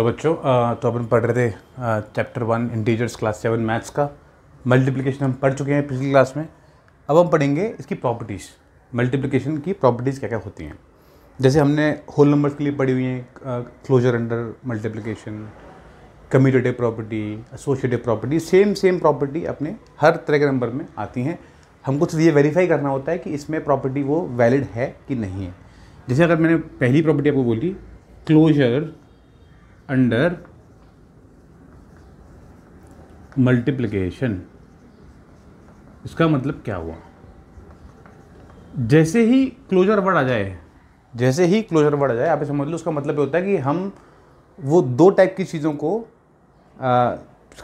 Hello बच्चों तो अपन पढ़ रहे थे chapter one integers class seven maths का मल्टीप्लिकेशन हम पढ़ चुके हैं पिछली क्लास में अब हम पढ़ेंगे इसकी प्रॉपर्टीज़ मल्टीप्लिकेशन की प्रॉपर्टीज़ क्या क्या होती हैं जैसे हमने होल नंबर्स के लिए पढ़ी हुई हैं closure under multiplication commutative property associative property same same property अपने हर तरह के नंबर में आती हैं हमको तो ये वेरीफाई करना होता है कि इसमें प्रॉपर्टी वो वैलिड है कि नहीं है जैसे अगर मैंने पहली प्रॉपर्टी आपको बोली क्लोजर अंडर मल्टीप्लिकेशन इसका मतलब क्या हुआ जैसे ही क्लोजर वर्ड आ जाए जैसे ही क्लोजर वर्ड आ जाए आप समझ लो उसका मतलब ये होता है कि हम वो दो टाइप की चीज़ों को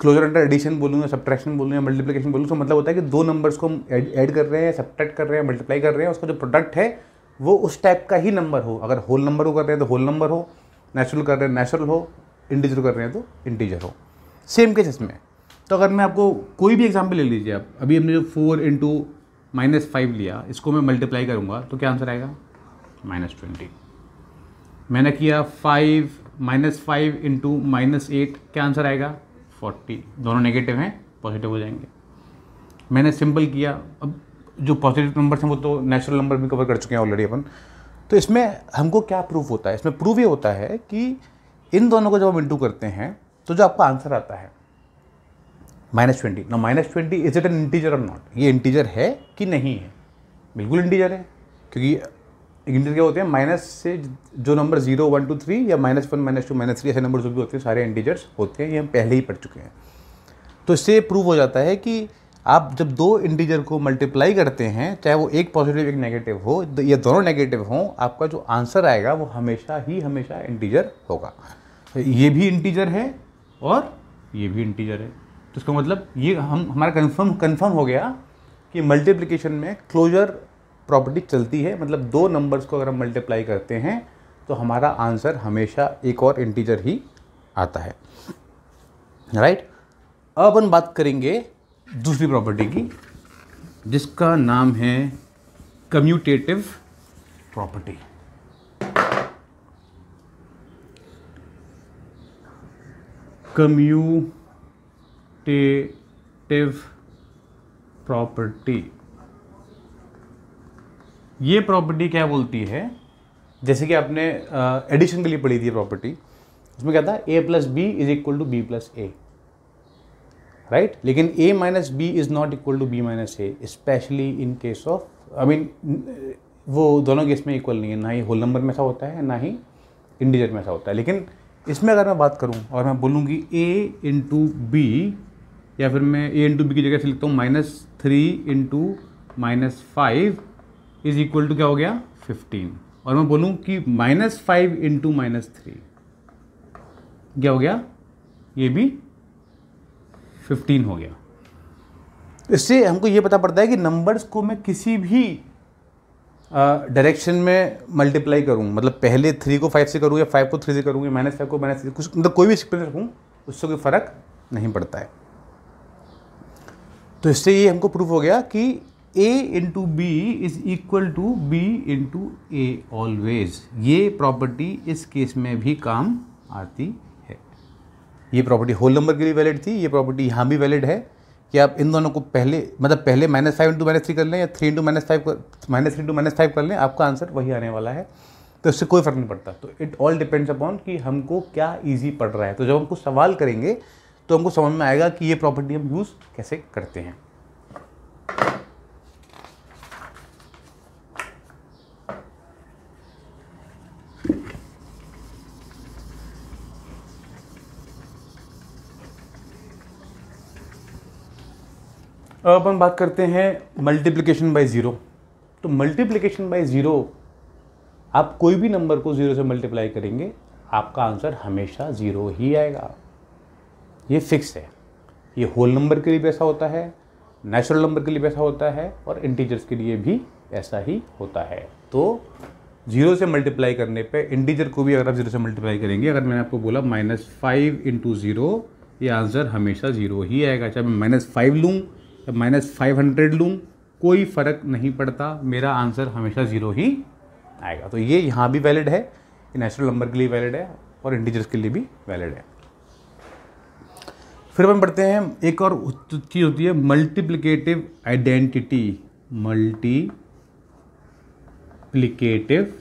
क्लोजर अंडर एडिशन बोलूँ या सब्ट्रैक्शन बोलूँ या मल्टीप्लिकेशन बोलूँ उसका मतलब होता है कि दो नंबर्स को हम ऐड कर रहे हैं सब्ट्रैक्ट कर रहे हैं मल्टीप्लाई कर रहे हैं उसका जो प्रोडक्ट है वो उस टाइप का ही नंबर हो अगर होल नंबर को कर रहे हैं तो होल नंबर हो नेचुरल कर रहे हैं नेचुरल हो इंडिजर कर रहे हैं तो इंटीजर हो सेम केस इसमें तो अगर मैं आपको कोई भी एग्जाम्पल ले लीजिए आप अभी हमने जो फोर इंटू माइनस फाइव लिया इसको मैं मल्टीप्लाई करूँगा तो क्या आंसर आएगा माइनस ट्वेंटी मैंने किया five minus five into minus eight क्या आंसर आएगा फोर्टी दोनों नेगेटिव हैं पॉजिटिव हो जाएंगे मैंने सिंपल किया अब जो पॉजिटिव नंबर्स हैं वो तो नेचुरल नंबर भी कवर कर चुके हैं ऑलरेडी अपन तो इसमें हमको क्या प्रूफ होता है इसमें प्रूफ ये होता है कि इन दोनों को जब हम इंटू करते हैं तो जो आपका आंसर आता है माइनस ट्वेंटी ना minus twenty is it an integer और नॉट ये इंटीजर है कि नहीं है बिल्कुल इंटीजर है क्योंकि इंटीजर क्या होते हैं माइनस से जो number zero one two three या minus one minus two minus three ऐसे नंबर जो भी होते हैं सारे इंटीजर्स होते हैं ये हम पहले ही पढ़ चुके हैं तो इससे प्रूव हो जाता है कि आप जब दो इंटीजर को मल्टीप्लाई करते हैं चाहे वो एक पॉजिटिव एक नेगेटिव हो या दोनों नेगेटिव हों आपका जो आंसर आएगा वो हमेशा ही हमेशा इंटीजर होगा तो ये भी इंटीजर है और ये भी इंटीजर है तो इसका मतलब ये हम हमारा कंफर्म कंफर्म हो गया कि मल्टीप्लिकेशन में क्लोजर प्रॉपर्टी चलती है मतलब दो नंबर्स को अगर हम मल्टीप्लाई करते हैं तो हमारा आंसर हमेशा एक और इंटीजर ही आता है राइट right? अब हम बात करेंगे दूसरी प्रॉपर्टी की जिसका नाम है कम्यूटेटिव प्रॉपर्टी कम्यूटेटिव प्रॉपर्टी ये प्रॉपर्टी क्या बोलती है जैसे कि आपने एडिशन के लिए पढ़ी थी प्रॉपर्टी उसमें क्या था A plus B is equal to B plus A right लेकिन A minus B is not equal to B minus A specially in case of I mean वो दोनों केस में इक्वल नहीं है ना ही होल नंबर में ऐसा होता है ना ही इंडिजिट में ऐसा होता है लेकिन इसमें अगर मैं बात करूँ और मैं बोलूँगी ए इंटू बी या फिर मैं ए इंटू बी की जगह से लिखता हूँ minus three into minus five is equal to क्या हो गया फिफ्टीन और मैं बोलूँ कि minus five into minus three क्या हो गया ये भी फिफ्टीन हो गया इससे हमको ये पता पड़ता है कि नंबर्स को मैं किसी भी डायरेक्शन में मल्टीप्लाई करूँ मतलब पहले थ्री को फाइव से करूँ या फाइव को थ्री से करूँ या माइनस फाइव को माइनस थ्री कुछ मतलब कोई भी सीक्वेंस रखूँ उससे कोई फ़र्क नहीं पड़ता है तो इससे ये हमको प्रूफ हो गया कि A into B is equal to B into A always ये प्रॉपर्टी इस केस में भी काम आती ये प्रॉपर्टी होल नंबर के लिए वैलिड थी ये प्रॉपर्टी यहाँ भी वैलिड है कि आप इन दोनों को पहले मतलब पहले minus five into minus three कर लें या three into minus five minus three into minus five कर लें आपका आंसर वही आने वाला है तो इससे कोई फ़र्क नहीं पड़ता तो इट ऑल डिपेंड्स अपॉन कि हमको क्या ईजी पड़ रहा है तो जब हमको सवाल करेंगे तो हमको समझ में आएगा कि ये प्रॉपर्टी हम यूज़ कैसे करते हैं अब हम बात करते हैं मल्टीप्लिकेशन बाय ज़ीरो तो मल्टीप्लिकेशन बाय ज़ीरो आप कोई भी नंबर को ज़ीरो से मल्टीप्लाई करेंगे आपका आंसर हमेशा ज़ीरो ही आएगा ये फिक्स है ये होल नंबर के लिए भी ऐसा होता है नेचुरल नंबर के लिए भी ऐसा होता है और इंटीजर्स के लिए भी ऐसा ही होता है तो जीरो से मल्टीप्लाई करने पे इंटीजर को भी अगर आप जीरो से मल्टीप्लाई करेंगे अगर मैंने आपको बोला माइनस फाइव इंटू ज़ीरो ये आंसर हमेशा ज़ीरो ही आएगा चाहे मैं माइनस फाइव लूँ माइनस फाइव हंड्रेड लूँ कोई फ़र्क नहीं पड़ता मेरा आंसर हमेशा ज़ीरो ही आएगा तो ये यहाँ भी वैलिड है नेचुरल नंबर के लिए वैलिड है और इंटीजर्स के लिए भी वैलिड है फिर हम पढ़ते हैं एक और चीज़ होती है मल्टीप्लिकेटिव आइडेंटिटी मल्टीप्लिकेटिव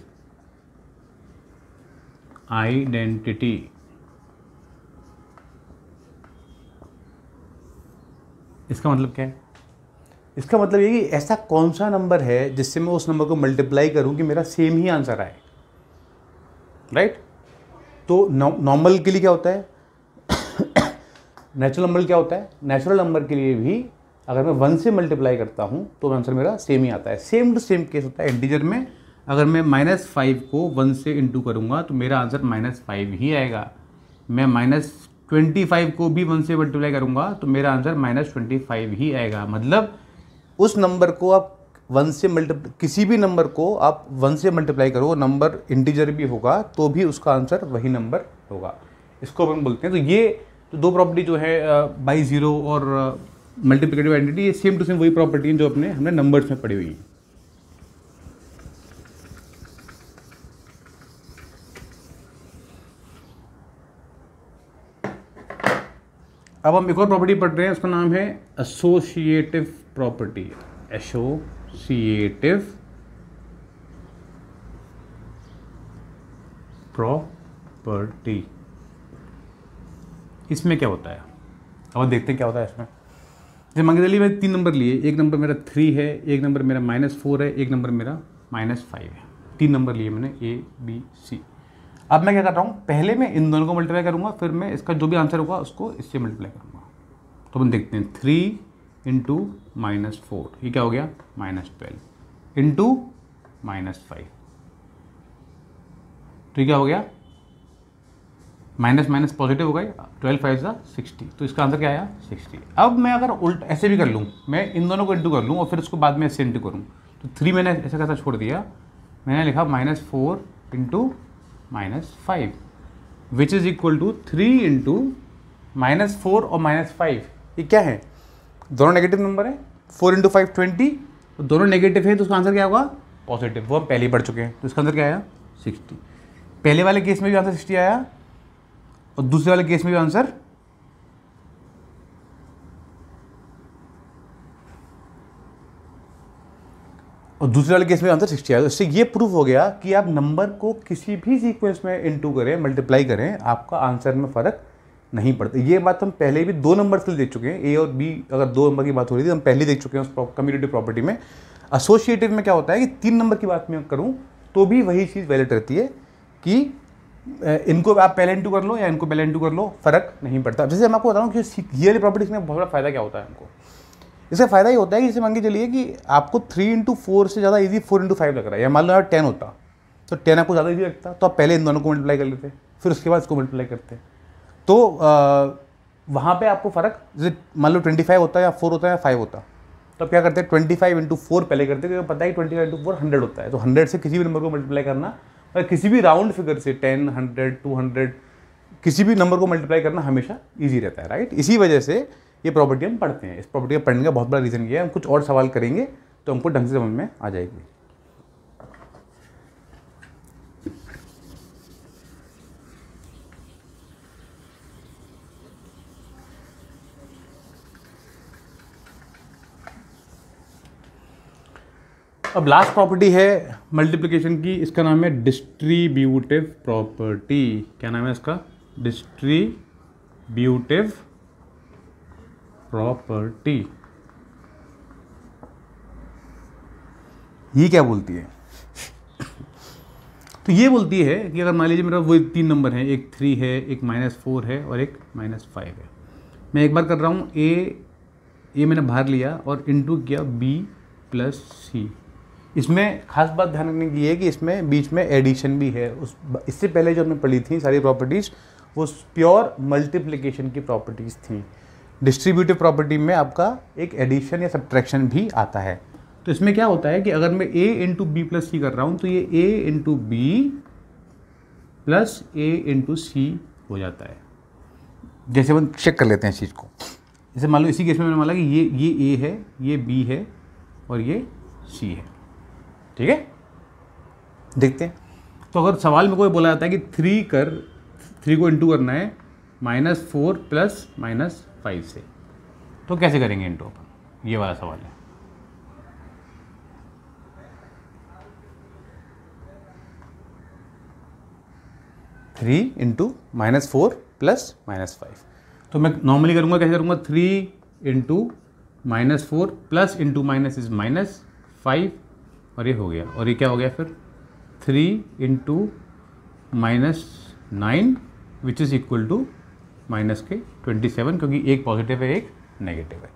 आइडेंटिटी इसका मतलब क्या है इसका मतलब ये कि ऐसा कौन सा नंबर है जिससे मैं उस नंबर को मल्टीप्लाई करूं कि मेरा सेम ही आंसर आए राइट तो नॉर्मल के लिए क्या होता है नेचुरल नंबर क्या होता है नेचुरल नंबर के लिए भी अगर मैं वन से मल्टीप्लाई करता हूँ तो आंसर मेरा सेम ही आता है सेम टू सेम केस होता है इंटीजर में अगर मैं माइनस फाइव को वन से इंटू करूँगा तो मेरा आंसर माइनस फाइव ही आएगा मैं माइनस ट्वेंटी फाइव को भी वन से मल्टीप्लाई करूँगा तो मेरा आंसर माइनस ट्वेंटी फाइव ही आएगा मतलब उस नंबर को आप वन से मल्टीप्लाई किसी भी नंबर को आप वन से मल्टीप्लाई करो नंबर इंटीजर भी होगा तो भी उसका आंसर वही नंबर होगा इसको अपन बोलते हैं तो ये तो दो प्रॉपर्टी जो है बाई ज़ीरो और मल्टीप्लिकेटिव आइडेंटिटी ये सेम टू सेम वही प्रॉपर्टी है जो अपने हमने नंबर्स में पढ़ी हुई हैं अब हम एक और प्रॉपर्टी पढ़ रहे हैं उसका नाम है एसोसिएटिव प्रॉपर्टी एसोसिएटिव प्रॉपर्टी इसमें क्या होता है अब देखते हैं क्या होता है इसमें जैसे मांगे दली में तीन नंबर लिए एक नंबर मेरा थ्री है एक नंबर मेरा माइनस फोर है एक नंबर मेरा माइनस फाइव है तीन नंबर लिए मैंने ए बी सी अब मैं क्या कर रहा हूँ पहले मैं इन दोनों को मल्टीप्लाई करूँगा फिर मैं इसका जो भी आंसर होगा उसको इससे मल्टीप्लाई करूँगा तो हम देखते हैं थ्री इंटू माइनस फोर ये क्या हो गया minus twelve into minus five तो ये क्या हो गया माइनस माइनस पॉजिटिव हो गई ट्वेल्व फाइव ज़ा सिक्सटी तो इसका आंसर क्या आया सिक्सटी अब मैं अगर उल्ट ऐसे भी कर लूँ मैं इन दोनों को इंटू कर लूँ और फिर उसको बाद में ऐसे इंटू करूँ तो थ्री मैंने ऐसा कैसा छोड़ दिया मैंने लिखा minus four into minus five which is equal to three into minus four और माइनस फाइव ये क्या है दोनों नेगेटिव नंबर है फोर इंटू फाइव ट्वेंटी दोनों नेगेटिव है तो उसका आंसर क्या होगा पॉजिटिव वो हम पहले ही पढ़ चुके हैं तो उसका आंसर क्या आया सिक्सटी पहले वाले केस में भी आंसर सिक्सटी आया और दूसरे वाले केस में भी आंसर और दूसरे वाले केस में आंसर सिक्सटी आया तो इससे ये प्रूफ हो गया कि आप नंबर को किसी भी सीक्वेंस में इंटू करें मल्टीप्लाई करें आपका आंसर में फ़र्क नहीं पड़ता ये बात हम पहले भी दो नंबर से देख चुके हैं ए और बी अगर दो नंबर की बात हो रही थी हम पहले देख चुके हैं उस कम्युनिटी प्रॉपर्टी में एसोसिएटिव में क्या होता है कि तीन नंबर की बात मैं करूँ तो भी वही चीज़ वैलिड रहती है कि इनको आप पहले इंटू कर लो या इनको पहले इंटू कर लो फर्क नहीं पड़ता जैसे मैं आपको बता रहा हूँ कि ये वाली प्रॉपर्टीज में बहुत बड़ा फायदा क्या होता है हमको इसका फ़ायदा ये होता है कि जैसे मान के चलिए कि आपको थ्री इंटू फोर से ज़्यादा इजी फोर इंटू फाइव लग रहा है या मान लो टेन होता तो टेन आपको ज़्यादा इजी लगता तो आप पहले इन दोनों को मल्टीप्लाई कर लेते फिर उसके बाद इसको मल्टीप्लाई करते तो वहाँ पर आपको फ़र्क जैसे मान लो ट्वेंटी फाइव होता है या फोर होता है या फाइव होता तो आप क्या करते हैं ट्वेंटी फाइव इंटू फोर पहले करते क्योंकि पता है कि twenty five into four hundred होता है तो हंड्रेड से किसी भी नंबर को मल्टीप्लाई करना और किसी भी राउंड फिगर से टेन हंड्रेड टू हंड्रेड किसी भी नंबर को मल्टीप्लाई करना हमेशा ईजी रहता है राइट इसी वजह से ये प्रॉपर्टी हम पढ़ते हैं इस प्रॉपर्टी का पढ़ने का बहुत बड़ा रीज़न ये है हम कुछ और सवाल करेंगे तो हमको ढंग से समझ में आ जाएगी अब लास्ट प्रॉपर्टी है मल्टीप्लिकेशन की इसका नाम है डिस्ट्रीब्यूटिव प्रॉपर्टी क्या नाम है इसका डिस्ट्रीब्यूटिव प्रॉपर्टी ये क्या बोलती है तो ये बोलती है कि अगर मान लीजिए मेरा वो तीन नंबर है एक थ्री है एक माइनस फोर है और एक माइनस फाइव है मैं एक बार कर रहा हूँ ए ए मैंने बाहर लिया और इंटू किया बी प्लस सी इसमें खास बात ध्यान रखने की है कि इसमें बीच में एडिशन भी है उस इससे पहले जो हमने पढ़ी थी सारी प्रॉपर्टीज़ वो प्योर मल्टीप्लिकेशन की प्रॉपर्टीज़ थी डिस्ट्रीब्यूटिव प्रॉपर्टी में आपका एक एडिशन या सब्ट्रैक्शन भी आता है तो इसमें क्या होता है कि अगर मैं A into B plus C कर रहा हूँ तो ये A into B plus A into C हो जाता है जैसे हम चेक कर लेते हैं इस चीज़ को जैसे मान लो इसी केस में मैंने माना कि ये ये ए है ये बी है और ये सी है ठीक है देखते हैं तो अगर सवाल में कोई बोला जाता है कि थ्री कर थ्री को इंटू करना है minus four plus minus five से तो कैसे करेंगे इंटू अपन ये वाला सवाल है three into minus four plus minus five तो मैं नॉर्मली करूंगा कैसे करूंगा three into minus four plus into minus is minus five और ये हो गया और ये क्या हो गया फिर three into minus nine which is equal to minus के 27 क्योंकि एक पॉजिटिव है एक नेगेटिव है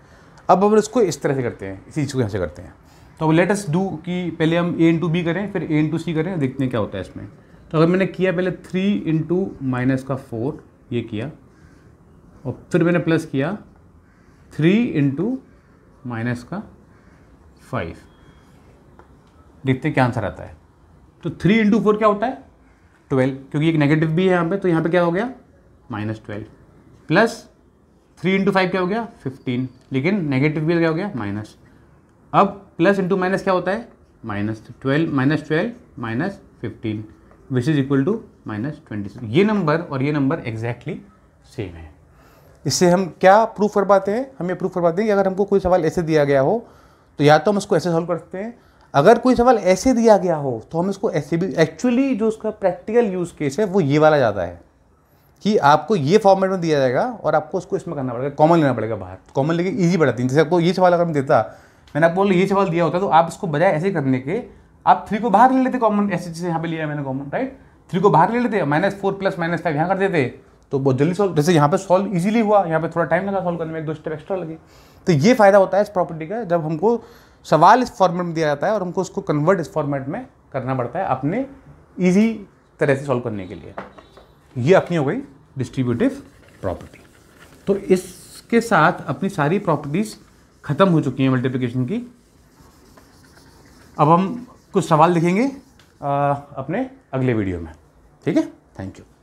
अब हम इसको इस तरह से करते हैं इसी चीज़ को यहाँ से करते हैं तो अब लेटस डू कि पहले हम ए इंटू बी करें फिर ए इंटू सी करें देखते हैं क्या होता है इसमें तो अगर मैंने किया पहले थ्री इंटू माइनस का फोर ये किया और फिर मैंने प्लस किया थ्री इंटू माइनस का फाइव देखते हैं क्या आंसर आता है तो थ्री इंटू फोर क्या होता है ट्वेल्व क्योंकि एक नेगेटिव भी है यहाँ पे तो यहाँ पे क्या हो गया minus twelve plus three into five क्या हो गया फिफ्टीन लेकिन नेगेटिव भी क्या हो गया माइनस अब प्लस इंटू माइनस क्या होता है minus twelve minus twelve minus fifteen which is equal to minus twenty ये नंबर और ये नंबर एग्जैक्टली सेम है इससे हम क्या प्रूफ कर पाते हैं हम ये प्रूफ कर पाते हैं कि अगर हमको कोई सवाल ऐसे दिया गया हो तो या तो हम इसको ऐसे सॉल्व कर सकते हैं अगर कोई सवाल ऐसे दिया गया हो तो हम इसको ऐसे भी एक्चुअली जो उसका प्रैक्टिकल यूज़ केस है वो ये वाला ज़्यादा है कि आपको ये फॉर्मेट में दिया जाएगा और आपको उसको इसमें करना पड़ेगा कॉमन लेना पड़ेगा बाहर कॉमन लेके ईजी बढ़ाती है जैसे आपको ये सवाल अगर मैं देता मैंने आपको बोला ये सवाल दिया होता तो आप इसको बजाय ऐसे करने के आप थ्री को बाहर ले लेते कॉमन ऐसे जैसे यहाँ पे लिया मैंने कॉमन राइट थ्री को बाहर ले लेते minus four plus minus five यहाँ कर देते तो बहुत जल्दी सॉल्व जैसे यहाँ पे सॉल्व इजीली हुआ यहाँ पे थोड़ा टाइम लगा सॉल्व करने में एक दो स्टेप एक्स्ट्रा लगे तो ये फ़ायदा होता है इस प्रॉपर्टी का जब हमको सवाल इस फॉर्मेट में दिया जाता है और हमको उसको कन्वर्ट इस फॉर्मेट में करना पड़ता है अपने ईजी तरह से सॉल्व करने के लिए ये अपनी हो गई डिस्ट्रीब्यूटिव प्रॉपर्टी तो इसके साथ अपनी सारी प्रॉपर्टीज खत्म हो चुकी हैं मल्टीप्लिकेशन की अब हम कुछ सवाल लिखेंगे अपने अगले वीडियो में ठीक है थैंक यू